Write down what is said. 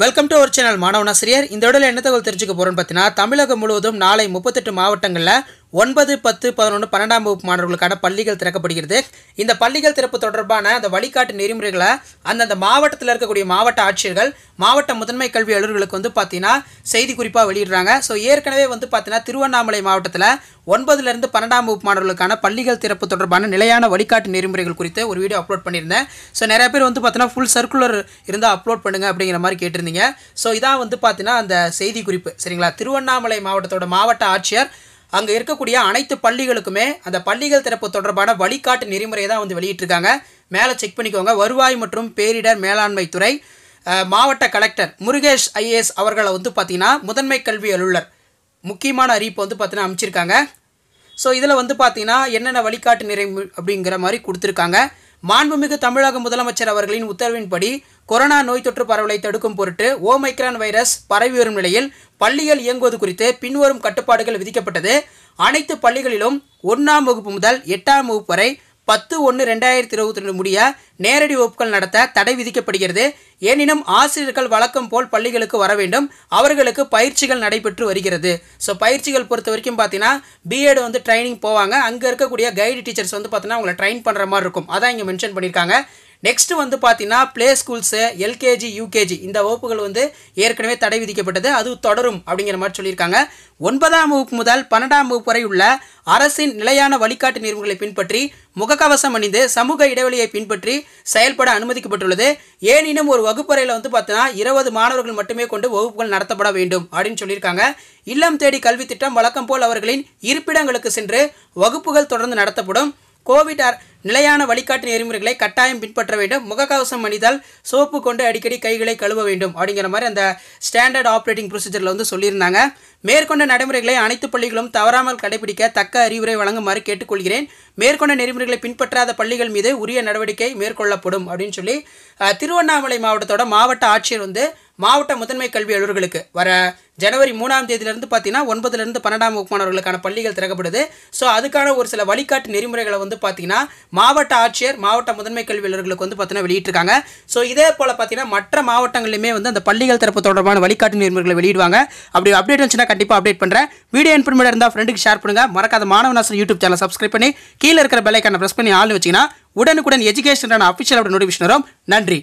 welcome to our channel மாணவனாசிரியர் இந்த இடத்துல என்ன தகவல் தெரிஞ்சுக்க போகிறோன்னு பார்த்தீங்கன்னா தமிழகம் முழுவதும் நாளை முப்பத்தெட்டு மாவட்டங்களில் ஒன்பது பத்து பதினொன்று பன்னெண்டாம் வகுப்பு மாணவர்களுக்கான பள்ளிகள் திறக்கப்படுகிறது இந்த பள்ளிகள் திறப்பு தொடர்பான அந்த வழிகாட்டு நெறிமுறைகளை அந்தந்த மாவட்டத்தில் இருக்கக்கூடிய மாவட்ட ஆட்சியர்கள் மாவட்ட முதன்மை கல்வி அலுவலர்களுக்கு வந்து பார்த்தீங்கன்னா செய்தி குறிப்பாக வெளியிடுறாங்க ஸோ ஏற்கனவே வந்து பார்த்தீங்கன்னா திருவண்ணாமலை மாவட்டத்தில் ஒன்பதுலேருந்து பன்னெண்டாம் வகுப்பு மாணவர்களுக்கான பள்ளிகள் திறப்பு தொடர்பான நிலையான வழிகாட்டு நெறிமுறைகள் குறித்து ஒரு வீடியோ அப்லோட் பண்ணியிருந்தேன் ஸோ நிறைய பேர் வந்து பார்த்தீங்கன்னா ஃபுல் சர்க்குலர் இருந்தால் அப்லோட் பண்ணுங்கள் அப்படிங்கிற மாதிரி கேட்டிருந்தீங்க ஸோ இதான் வந்து பார்த்தீங்கன்னா அந்த செய்தி குறிப்பு சரிங்களா திருவண்ணாமலை மாவட்டத்தோட மாவட்ட ஆட்சியர் அங்கே இருக்கக்கூடிய அனைத்து பள்ளிகளுக்குமே அந்த பள்ளிகள் திறப்பு தொடர்பான வழிகாட்டு நெறிமுறையை தான் வந்து வெளியிட்டிருக்காங்க மேலே செக் பண்ணிக்கோங்க வருவாய் மற்றும் பேரிடர் மேலாண்மை துறை மாவட்ட கலெக்டர் முருகேஷ் ஐஏஎஸ் அவர்களை வந்து பார்த்திங்கன்னா முதன்மை கல்வி அலுவலர் முக்கியமான அறிவிப்பு வந்து பார்த்திங்கன்னா அமைச்சிருக்காங்க ஸோ இதில் வந்து பார்த்திங்கன்னா என்னென்ன வழிகாட்டு நிறை அப்படிங்கிற மாதிரி கொடுத்துருக்காங்க மாண்புமிகு தமிழக முதலமைச்சர் அவர்களின் உத்தரவின்படி கொரோனா நோய் தொற்று பரவலை தடுக்கும் பொருட்டு ஓமைக்ரான் வைரஸ் பரவி வரும் நிலையில் பள்ளிகள் இயங்குவது குறித்து பின்வரும் கட்டுப்பாடுகள் விதிக்கப்பட்டது அனைத்து பள்ளிகளிலும் ஒன்றாம் வகுப்பு முதல் எட்டாம் வகுப்பு வரை பத்து ஒன்று ரெண்டாயிரத்தி இருபத்தி ரெண்டு முடிய நேரடி வகுப்புகள் நடத்த தடை விதிக்கப்படுகிறது எனினும் ஆசிரியர்கள் வழக்கம் போல் பள்ளிகளுக்கு வர வேண்டும் அவர்களுக்கு பயிற்சிகள் நடைபெற்று வருகிறது ஸோ பயிற்சிகள் பொறுத்த வரைக்கும் பார்த்தீங்கன்னா பிஎட் வந்து ட்ரைனிங் போவாங்க அங்கே இருக்கக்கூடிய கைடு டீச்சர்ஸ் வந்து பார்த்தீங்கன்னா அவங்களை ட்ரைன் பண்ணுற மாதிரி இருக்கும் அதான் இங்கே மென்ஷன் பண்ணியிருக்காங்க நெக்ஸ்ட் வந்து பார்த்தீங்கன்னா ப்ளே ஸ்கூல்ஸு எல்கேஜி யூகேஜி இந்த வகுப்புகள் வந்து ஏற்கனவே தடை விதிக்கப்பட்டது அது தொடரும் அப்படிங்கிற மாதிரி சொல்லியிருக்காங்க ஒன்பதாம் வகுப்பு முதல் பன்னெண்டாம் வகுப்பு வரை உள்ள அரசின் நிலையான வழிகாட்டு நெறிமுறைகளை பின்பற்றி முகக்கவசம் அணிந்து சமூக இடைவெளியை பின்பற்றி செயல்பட அனுமதிக்கப்பட்டுள்ளது ஏனினும் ஒரு வகுப்பறையில் வந்து பார்த்தீங்கன்னா இருபது மாணவர்கள் மட்டுமே கொண்டு வகுப்புகள் நடத்தப்பட வேண்டும் அப்படின்னு சொல்லியிருக்காங்க இல்லம் தேடி கல்வி திட்டம் வழக்கம் போல் அவர்களின் இருப்பிடங்களுக்கு சென்று வகுப்புகள் தொடர்ந்து நடத்தப்படும் கோவிட் நிலையான வழிகாட்டு நெறிமுறைகளை கட்டாயம் பின்பற்ற வேண்டும் முகக்கவசம் அணிதல் சோப்பு கொண்டு அடிக்கடி கைகளை கழுவ வேண்டும் அப்படிங்கிற மாதிரி அந்த ஸ்டாண்டர்ட் ஆப்ரேட்டிங் ப்ரொசீஜரில் வந்து சொல்லியிருந்தாங்க மேற்கொண்ட நடைமுறைகளை அனைத்து பள்ளிகளும் தவறாமல் கடைபிடிக்க தக்க அறிவுரை வழங்குமாறு கேட்டுக்கொள்கிறேன் மேற்கொண்ட நெறிமுறைகளை பின்பற்றாத பள்ளிகள் மீது உரிய நடவடிக்கை மேற்கொள்ளப்படும் அப்படின்னு சொல்லி திருவண்ணாமலை மாவட்டத்தோட மாவட்ட ஆட்சியர் வந்து மாவட்ட முதன்மை கல்வி அலுவலர்களுக்கு வர ஜனவரி மூணாம் தேதியிலிருந்து பார்த்தீங்கன்னா ஒன்பதுலேருந்து பன்னெண்டாம் வகுப்பு மாணவர்களுக்கான பள்ளிகள் திறக்கப்படுது ஸோ அதுக்கான ஒரு சில வழிகாட்டு நெறிமுறைகளை வந்து பார்த்தீங்கன்னா மாவட்ட ஆட்சியர் மாவட்ட முதன்மை கல்வி வந்து பார்த்தீங்கன்னா வெளியிட்டிருக்காங்க ஸோ இதே போல் பார்த்தீங்கன்னா மற்ற மாவட்டங்களிலுமே வந்து அந்த பள்ளிகள் திறப்பு தொடர்பான வழிகாட்டு நெறிமுறைகளை வெளியிடுவாங்க அப்படி அப்டேட் இருந்துச்சுன்னா கண்டிப்பாக அப்டேட் பண்ணுறேன் வீடியோ இன்ஃபர்மேட் இருந்தால் ஃப்ரெண்டுக்கு ஷேர் பண்ணுங்கள் மறக்காத மாணவனாசன் யூடியூப் சேனல் சப்ஸ்கிரைப் பண்ணி கீழே இருக்கிற பெல்லைக்கான ப்ரெஸ் பண்ணி ஆள் வச்சிங்கன்னா உடனுக்குடன் எஜுகேஷனான அஃபிஷியல் நோட்டிஃபிகேஷன் வரும் நன்றி